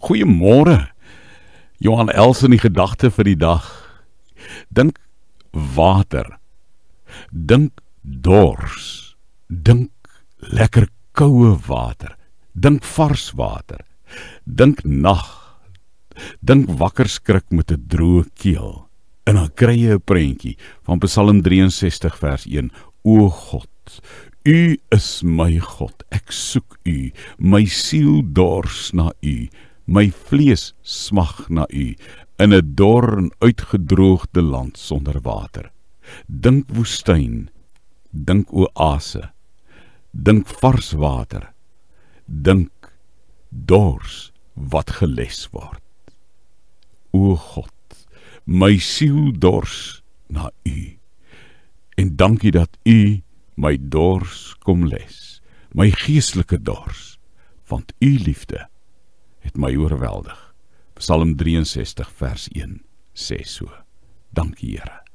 Goeiemôre. Johan Els in die gedagte vir die dag. Dink water. Dink dors. Dink lekker koue water. Dink vars water. Dink nag. Dink wakker skrik met 'n droë keel. En dan kry jy 'n prentjie van Psalm 63 vers 1. O God, U is my God. Ek soek U. My siel dors na U. My vlees smag na U in 'n dor en uitgedroogde land sonder water. Dink woestyn, dink oase, dink vars water, dink dors wat geles word. O God, my siel dors na U. En dankie dat U my dors kom les, my geestelike dors, want U liefde het my oorweldig. Psalm 63 vers 1 sê so: Dankie Here.